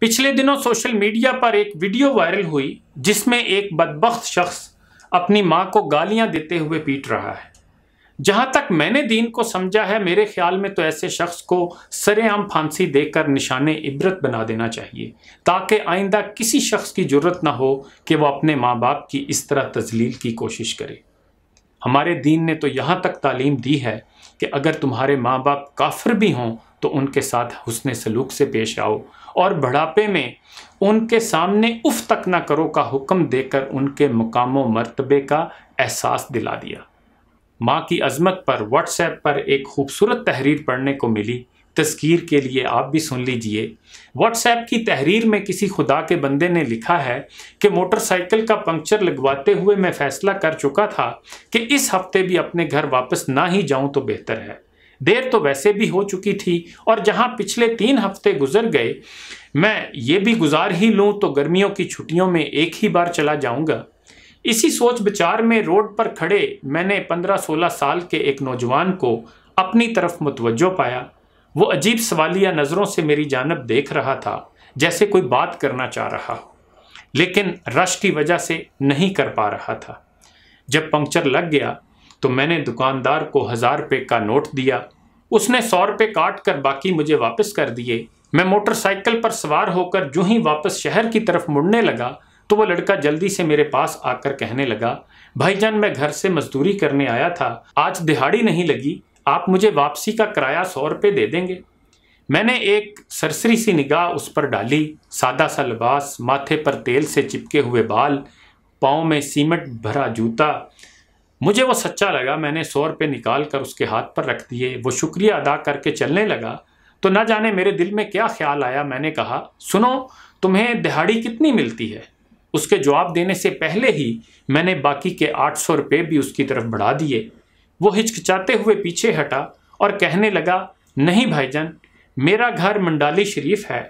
पिछले दिनों social media पर एक वीडियो वायरल हुई जिसमें एक बदबक शख्स अपनी माँ को गालियाँ देते हुए पीट रहा है जहाँ तक मैंने दीन को समझा है मेरे ख्याल में तो ऐसे शख्स को सरेआम फांसी देकर निशाने इबरत बना देना चाहिए ताकि आइंदा किसी शख्स की जरूरत ना हो कि वह अपने माँ बाप की इस तरह तजलील की कोशिश करे हमारे दीन ने तो यहाँ तक तालीम दी है कि अगर तुम्हारे माँ बाप काफिर भी हों तो उनके साथ हुसन सलूक से पेश आओ और बढ़ापे में उनके सामने उफ तक ना करो का हुक्म देकर उनके मकाम व मरतबे का एहसास दिला दिया माँ की अजमत पर व्हाट्सएप पर एक खूबसूरत तहरीर पढ़ने को मिली तस्कीर के लिए आप भी सुन लीजिए व्हाट्सएप की तहरीर में किसी खुदा के बंदे ने लिखा है कि मोटरसाइकिल का पंक्चर लगवाते हुए मैं फैसला कर चुका था कि इस हफ्ते भी अपने घर वापस ना ही जाऊं तो बेहतर है देर तो वैसे भी हो चुकी थी और जहां पिछले तीन हफ्ते गुजर गए मैं ये भी गुजार ही लूं तो गर्मियों की छुट्टियों में एक ही बार चला जाऊंगा इसी सोच विचार में रोड पर खड़े मैंने पंद्रह सोलह साल के एक नौजवान को अपनी तरफ मुतवजो पाया वो अजीब सवालिया नज़रों से मेरी जानब देख रहा था जैसे कोई बात करना चाह रहा हो लेकिन रश की वजह से नहीं कर पा रहा था जब पंक्चर लग गया तो मैंने दुकानदार को हज़ार रुपये का नोट दिया उसने सौ रुपये काट कर बाकी मुझे वापस कर दिए मैं मोटरसाइकिल पर सवार होकर जो ही वापस शहर की तरफ मुड़ने लगा तो वह लड़का जल्दी से मेरे पास आकर कहने लगा भाईजान मैं घर से मजदूरी करने आया था आज दिहाड़ी नहीं लगी आप मुझे वापसी का किराया सौ रुपये दे देंगे मैंने एक सरसरी सी निगाह उस पर डाली सादा सा लिबास माथे पर तेल से चिपके हुए बाल पाँव में सीमेंट भरा जूता मुझे वो सच्चा लगा मैंने सौ रुपये निकाल कर उसके हाथ पर रख दिए वो शुक्रिया अदा करके चलने लगा तो ना जाने मेरे दिल में क्या ख्याल आया मैंने कहा सुनो तुम्हें दिहाड़ी कितनी मिलती है उसके जवाब देने से पहले ही मैंने बाकी के आठ सौ रुपये भी उसकी तरफ बढ़ा दिए वो हिचकिचाते हुए पीछे हटा और कहने लगा नहीं भाईजान मेरा घर मंडाली शरीफ है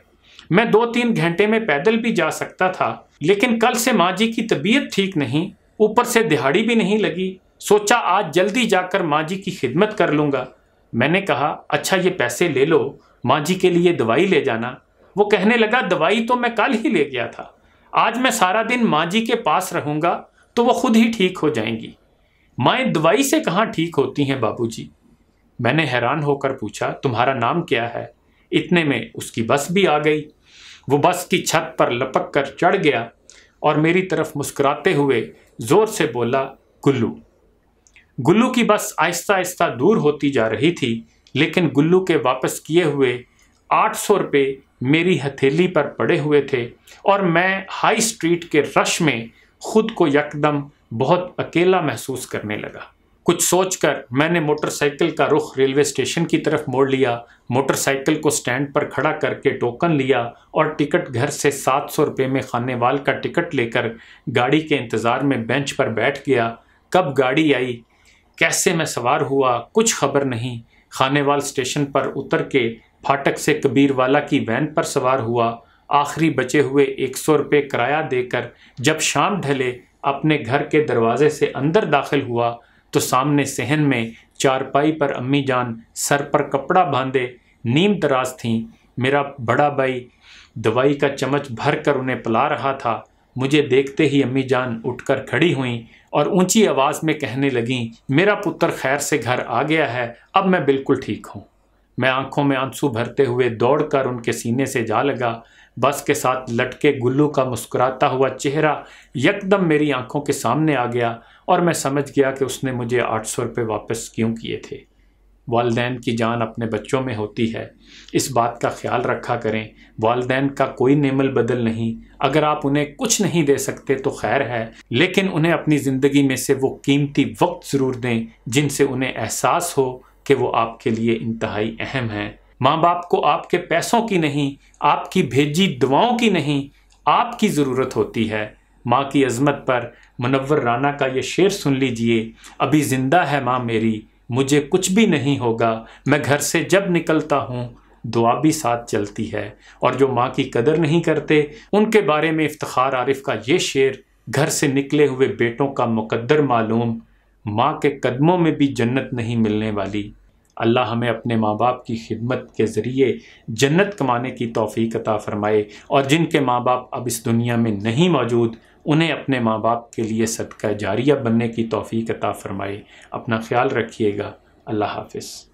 मैं दो तीन घंटे में पैदल भी जा सकता था लेकिन कल से माँ जी की तबीयत ठीक नहीं ऊपर से दिहाड़ी भी नहीं लगी सोचा आज जल्दी जाकर माँ जी की खिदमत कर लूँगा मैंने कहा अच्छा ये पैसे ले लो माँ जी के लिए दवाई ले जाना वो कहने लगा दवाई तो मैं कल ही ले गया था आज मैं सारा दिन माँ जी के पास रहूँगा तो वो खुद ही ठीक हो जाएंगी माएँ दवाई से कहाँ ठीक होती हैं जी मैंने हैरान होकर पूछा तुम्हारा नाम क्या है इतने में उसकी बस भी आ गई वो बस की छत पर लपक कर चढ़ गया और मेरी तरफ मुस्कुराते हुए ज़ोर से बोला गुल्लू गुल्लू की बस आहिस्ता आहिस्ता दूर होती जा रही थी लेकिन गुल्लू के वापस किए हुए आठ सौ रुपये मेरी हथेली पर पड़े हुए थे और मैं हाई स्ट्रीट के रश में ख़ुद को यकदम बहुत अकेला महसूस करने लगा कुछ सोचकर मैंने मोटरसाइकिल का रुख रेलवे स्टेशन की तरफ मोड़ लिया मोटरसाइकिल को स्टैंड पर खड़ा करके टोकन लिया और टिकट घर से सात सौ रुपये में खानेवाल का टिकट लेकर गाड़ी के इंतज़ार में बेंच पर बैठ गया कब गाड़ी आई कैसे मैं सवार हुआ कुछ खबर नहीं खाने वाल स्टेशन पर उतर के फाटक से कबीरवाला की वैन पर सवार हुआ आखिरी बचे हुए एक सौ रुपये किराया देकर जब शाम ढले अपने घर के दरवाजे से अंदर दाखिल हुआ तो सामने सहन में चारपाई पर अम्मी जान सर पर कपड़ा बांधे नीम दराज थीं मेरा बड़ा भाई दवाई का चम्मच भर कर उन्हें पिला रहा था मुझे देखते ही अम्मी जान उठकर खड़ी हुई और ऊंची आवाज़ में कहने लगीं मेरा पुत्र खैर से घर आ गया है अब मैं बिल्कुल ठीक हूँ मैं आंखों में आंसू भरते हुए दौड़कर उनके सीने से जा लगा बस के साथ लटके गुल्लू का मुस्कुराता हुआ चेहरा यकदम मेरी आंखों के सामने आ गया और मैं समझ गया कि उसने मुझे आठ सौ रुपये वापस क्यों किए थे वालदेन की जान अपने बच्चों में होती है इस बात का ख्याल रखा करें वालदेन का कोई नेमल बदल नहीं अगर आप उन्हें कुछ नहीं दे सकते तो खैर है लेकिन उन्हें अपनी ज़िंदगी में से वो कीमती वक्त ज़रूर दें जिनसे उन्हें एहसास हो कि वो आपके लिए इंतहाई अहम हैं माँ बाप को आपके पैसों की नहीं आपकी भेजी दुआओं की नहीं आपकी ज़रूरत होती है माँ की अजमत पर मुनवर राना का ये शेर सुन लीजिए अभी ज़िंदा है माँ मेरी मुझे कुछ भी नहीं होगा मैं घर से जब निकलता हूँ दुआ भी साथ चलती है और जो माँ की कदर नहीं करते उनके बारे में इफ्तार आरिफ का ये शेर घर से निकले हुए बेटों का मुकद्दर मालूम माँ के कदमों में भी जन्नत नहीं मिलने वाली अल्लाह हमें अपने माँ बाप की खिदमत के ज़रिए जन्नत कमाने की तोफ़ी अता फ़रमाए और जिनके माँ बाप अब इस दुनिया में नहीं मौजूद उन्हें अपने माँ बाप के लिए सदका जारिया बनने की तोफ़ी अता फ़रमाए अपना ख्याल रखिएगा अल्लाह हाफिज़